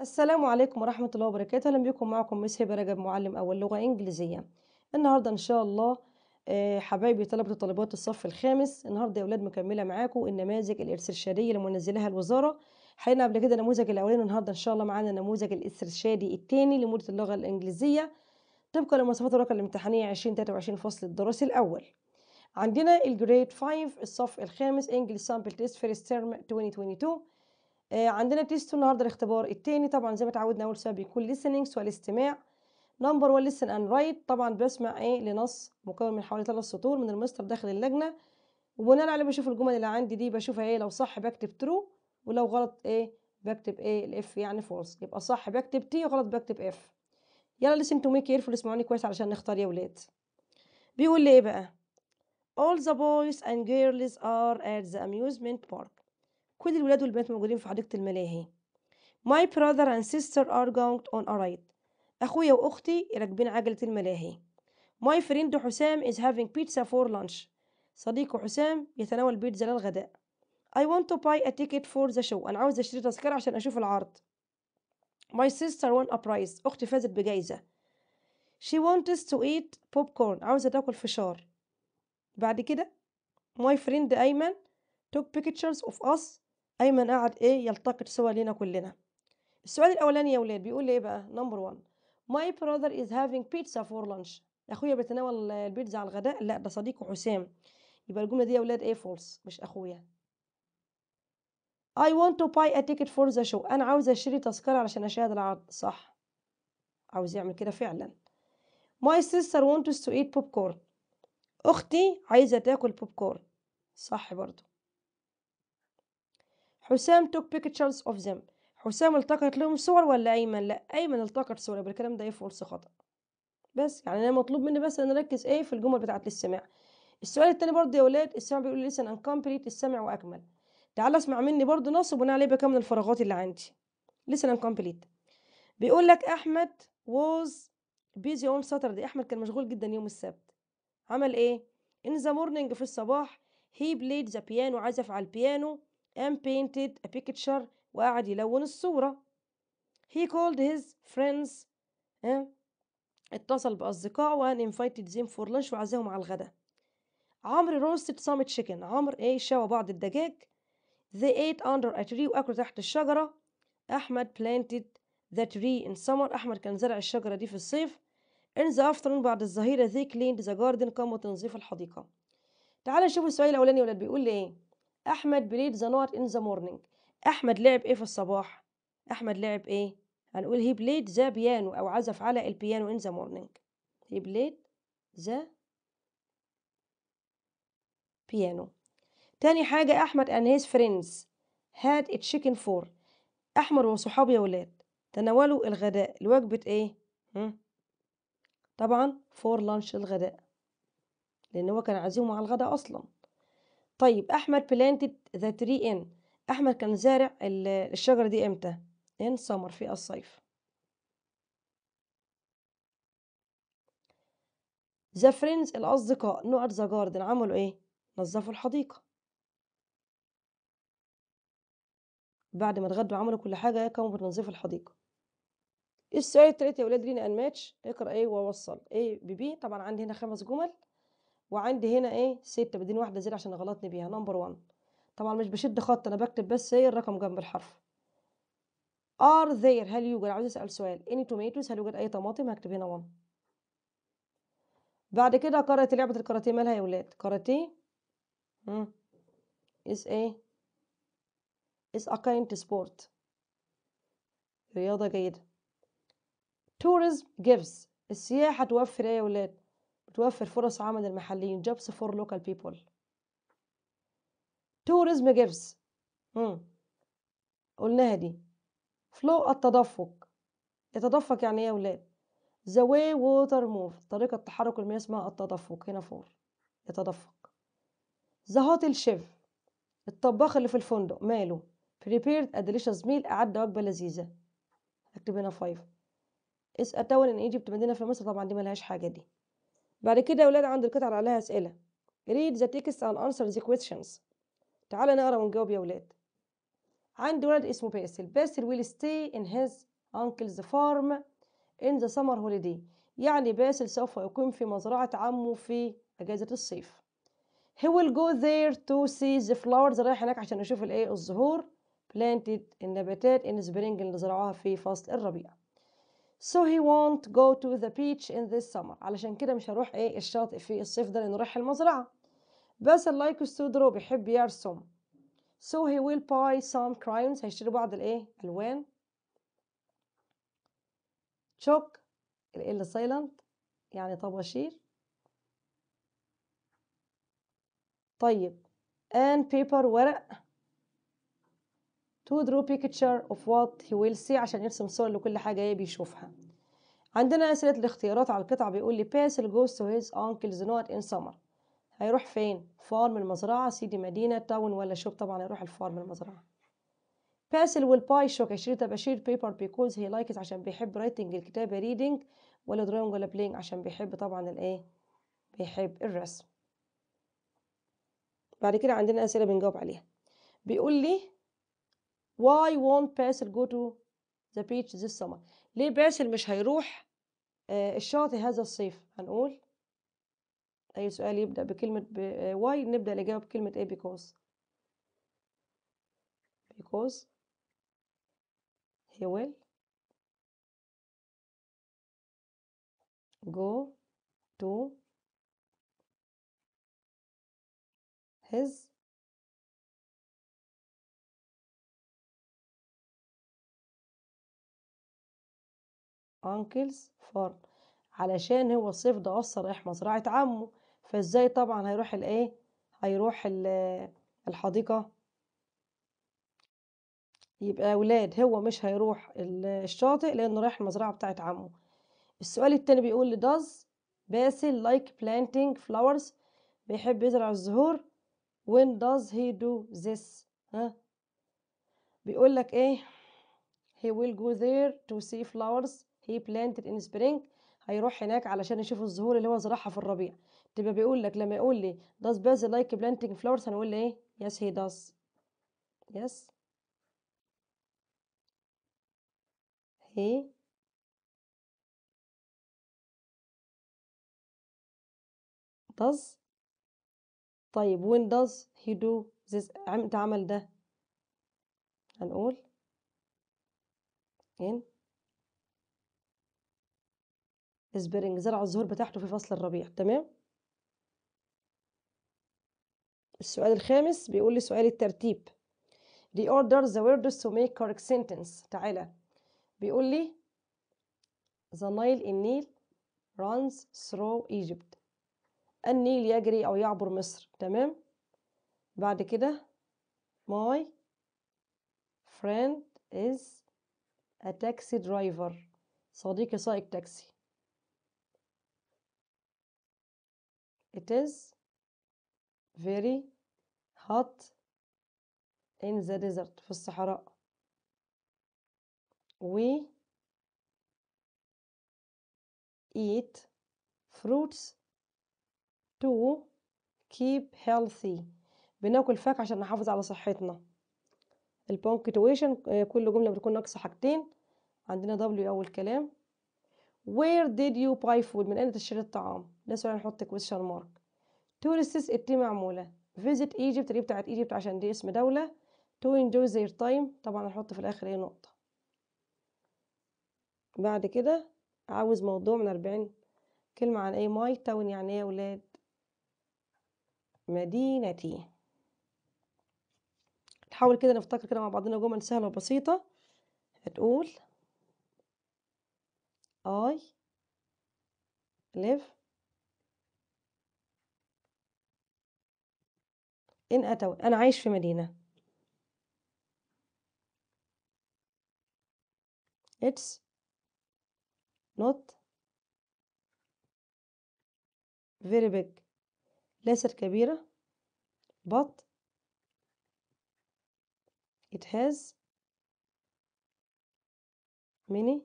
السلام عليكم ورحمة الله وبركاته أهلا بكم معكم ميس هبة رجب معلم أول لغة إنجليزية النهاردة إن شاء الله آه، حبايبي طلبة طلبات الصف الخامس النهاردة يا أولاد مكملة معاكم النماذج الاسترشادية اللي منزلها الوزارة حينا قبل كده النموذج الأولاني النهاردة إن شاء الله معانا النموذج الاسترشادي الثاني لمدة اللغة الإنجليزية طبقا لمواصفات الورقة الامتحانية 2023 فصل الدراسي الأول عندنا الجريد 5 الصف الخامس انجلش سامبل تيست فيرست ترم 2022 آه، عندنا تيست النهارده الاختبار التاني طبعا زي ما اتعودنا اول سؤال بيكون listening سؤال استماع نمبر 1 listen and write طبعا بسمع ايه لنص مكون من حوالي ثلاث سطور من المستر داخل اللجنه وبناء عليه بشوف الجمل اللي عندي دي بشوفها ايه لو صح بكتب ترو ولو غلط ايه بكتب ايه الاف يعني فولس يبقى صح بكتب تي وغلط بكتب اف يلا listen to me careful اسمعوني كويس علشان نختار يا ولاد بيقول لي ايه بقى all the boys and girls are at the amusement park كل الولاد والبنات موجودين في حديقة الملاهي My brother and sister are going on a ride أخويا وأختي راكبين عجلة الملاهي My friend حسام is having pizza for lunch صديقه حسام يتناول بيتزا للغداء I want to buy a ticket for the show أنا عاوز أشتري تذكرة عشان أشوف العرض My sister won a prize أختي فازت بجايزة She wants to eat popcorn عاوزة تاكل فشار بعد كده My friend أيمن took pictures of us أيمن قعد إيه يلتقط صور لينا كلنا السؤال الأولاني يا ولاد بيقول لي إيه بقى نمبر 1 My brother is having pizza for lunch أخويا بيتناول البيتزا على الغداء لا ده صديقه حسام يبقى الجملة دي يا ولاد إيه فولس مش أخويا I want to buy a ticket for the show أنا عاوز أشتري تذكرة علشان أشاهد العرض صح عاوز يعمل كده فعلا My sister wants to eat popcorn أختي عايزة تاكل بوب كورن صح برضو حسام took pictures of them حسام التقط لهم صور ولا أيمن لا أيمن التقط صور يبقى الكلام ده يفولس إيه خطأ بس يعني أنا مطلوب مني بس أن أركز إيه في الجمل بتاعة للسماع السؤال التاني برضه يا ولاد السماع بيقول لي listen and complete السمع وأكمل تعال اسمع مني برضه نص وبناء عليه بكمل الفراغات اللي عندي listen and complete بيقول لك أحمد was busy on Saturday أحمد كان مشغول جدا يوم السبت عمل إيه in the morning في الصباح he played the piano عزف على البيانو and painted a picture وقعد يلون الصورة he called his friends اه اتصل بأصدقائه and invited them for lunch وعزاهم على الغداء عمرو roasted some chicken عمرو ايه شوى بعض الدجاج they ate under a tree وأكلوا تحت الشجرة أحمد planted the tree in summer أحمد كان زرع الشجرة دي في الصيف in the afternoon بعد الظهيرة they cleaned the garden قاموا تنظيف الحديقة تعالى نشوف السؤال الأولاني ولا ولاد بيقول لي ايه أحمد بليد ذا نوت إن ذا مورنينج أحمد لعب إيه في الصباح أحمد لعب إيه هنقول هي بليد ذا بيانو أو عزف على البيانو إن ذا مورنينج هي بليد ذا بيانو تاني حاجة أحمد and his friends had a chicken for أحمد وصحابه يا ولاد تناولوا الغداء لوجبة إيه؟ هم؟ طبعا فور لانش الغداء لأن هو كان عازمهم على الغداء أصلا طيب احمد بلانتد ذا تري ان احمد كان زارع الشجره دي امتى ان سمر في الصيف ذا فريندز الاصدقاء نقط ذا جاردن عملوا ايه نظفوا الحديقه بعد ما اتغدوا عملوا كل حاجه قاموا بتنظيف الحديقه السؤال التالت يا ولاد رينا ان ماتش اقرا ايه ووصل ايه ببي طبعا عندي هنا خمس جمل وعندي هنا ايه ستة بدين واحدة زيرو عشان غلطني بيها نمبر 1 طبعا مش بشد خط انا بكتب بس ايه الرقم جنب الحرف ار there هل يوجد عاوز اسال سؤال any tomatoes هل يوجد اي طماطم هكتب هنا 1 بعد كده كاراتيه لعبة الكاراتيه مالها يا ولاد كاراتيه is ايه is a kind sport رياضة جيدة tourism gives السياحة توفر ايه يا ولاد بتوفر فرص عمل للمحليين jobs for local people tourism gives مم. قلناها دي flow التدفق يتدفق يعني ايه يا ولاد the way water move طريقة تحرك المياه اسمها التدفق هنا فور يتدفق the hotel chef الطباخ اللي في الفندق ماله prepared a delicious meal أعد وجبة لذيذة اكتب هنا فايف اس a ان ايجيبت مدينة في مصر طبعا دي ملهاش حاجة دي بعد كده يا ولاد عند القطعة اللي عليها أسئلة read the text and answer the questions تعالى نقرا ونجاوب يا ولاد عندي ولد اسمه باسل باسل will stay in his uncle's farm in the summer holiday يعني باسل سوف يقيم في مزرعة عمه في أجازة الصيف he will go there to see the flowers رايح هناك عشان يشوف الايه الزهور planted النباتات in spring اللي زرعوها في فصل الربيع So he won't go to the beach in this summer علشان كده مش هروح ايه الشاطئ في الصيف ده لانه رايح المزرعة بس likes to بيحب يرسم So he will buy some crayons هيشتري بعض الايه الوان chalk ال silent يعني طباشير طيب and paper ورق to draw picture of what he will see عشان يرسم صور لكل حاجة هي بيشوفها عندنا أسئلة الاختيارات على القطعة بيقول لي pass the goes to his uncle's not in summer هيروح فين؟ فارم المزرعة سيدي مدينة تاون ولا شوب طبعا هيروح الفارم المزرعة pass will buy shock يشتري تباشير paper because he likes عشان بيحب writing الكتابة reading ولا drawing ولا playing عشان بيحب طبعا الايه؟ بيحب الرسم بعد كده عندنا أسئلة بنجاوب عليها بيقول لي why won't باسل go to the beach this summer ليه باسل مش هيروح آه، الشاطئ هذا الصيف هنقول أي سؤال يبدأ بكلمة آه، why نبدأ الإجابة بكلمة إيه because because he will go to his أنكلز فارم علشان هو الصيف ده أصلا رايح مزرعة عمه فازاي طبعا هيروح الايه هيروح الحديقة يبقى أولاد هو مش هيروح الشاطئ لأنه رايح المزرعة بتاعة عمه السؤال التاني بيقول لي does باسل لايك planting flowers بيحب يزرع الزهور when does he do this ها بيقول لك ايه he will go there to see flowers هي بلانتد ان سبرينج هيروح هناك علشان يشوف الزهور اللي هو زرعها في الربيع تبقى بيقول لك لما يقول لي داز basil لايك بلانتنج فلاورز هنقول له ايه يس هي داز يس هي داز طيب وين داز هي دو ذس عمل ده هنقول ان سبرينج زرع الزهور بتاعته في فصل الربيع تمام السؤال الخامس بيقول لي سؤال الترتيب reorder the words to make correct sentence تعالى بيقول لي the Nile النيل runs through Egypt النيل يجري أو يعبر مصر تمام بعد كده my friend is a taxi driver صديقي سائق تاكسي It is very hot in the desert في الصحراء we eat fruits to keep healthy بناكل فاكهة عشان نحافظ على صحتنا البونكتويشن آه، كل جملة بتكون ناقصة حاجتين عندنا W أول كلام where did you buy food من أين تشتري الطعام ده نحط كويشن مارك tourists التي معمولة فيزيت ايجيبت اللي بتاعت ايجيبت عشان دي اسم دولة تو انجوي زير تايم طبعا نحط في الآخر ايه نقطة بعد كده عاوز موضوع من أربعين كلمة عن ايه ماي تاون يعني ايه يا ولاد مدينتي نحاول كده نفتكر كده مع بعضنا جمل سهلة وبسيطة هتقول I live إن أتوا أنا عايش في مدينة it's not very big ليست كبيرة but it has many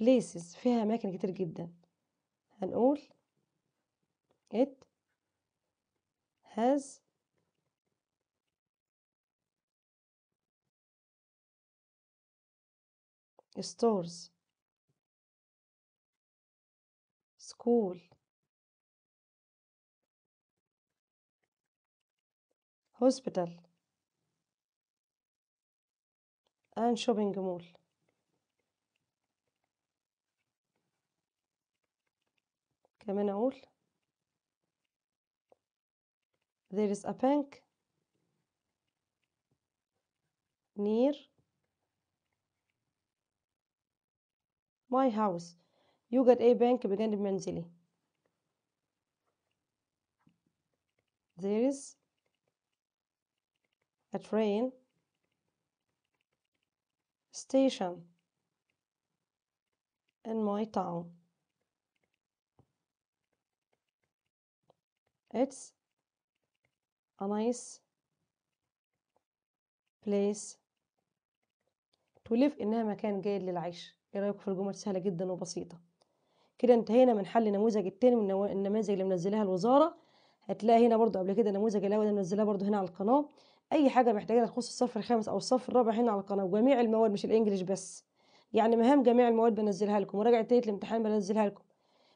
places فيها أماكن كتير جدا هنقول it has stores school hospital and shopping mall كمان اقول there is a bank near my house You a bank بنك the منزلي there is a train station in my town it's nice place to live إنها مكان جيد للعيش إيه رأيكم في الجمل سهلة جدا وبسيطة كده انتهينا من حل النموذج التاني من النماذج اللي منزلاها الوزارة هتلاقي هنا برضو قبل كده نموذج الأول اللي منزلاه برضو هنا على القناة أي حاجة محتاجينها تخص الصف الخامس أو الصف الرابع هنا على القناة وجميع المواد مش الإنجليش بس يعني مهام جميع المواد بنزلها لكم وراجعه تانية الامتحان بنزلها لكم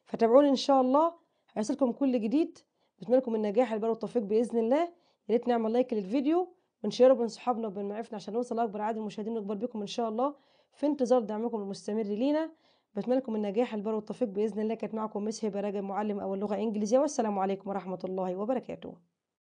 فتابعوني إن شاء الله هيصلكم كل جديد بتمنى لكم النجاح البر والتوفيق باذن الله يا ريت نعمل لايك للفيديو ونشيره بين صحابنا وبين معارفنا عشان نوصل لاكبر عدد المشاهدين ونكبر بكم ان شاء الله في انتظار دعمكم المستمر لينا بتمنى لكم النجاح البر والتوفيق باذن الله كانت معكم مس هبه راجل معلم اول لغه انجليزيه والسلام عليكم ورحمه الله وبركاته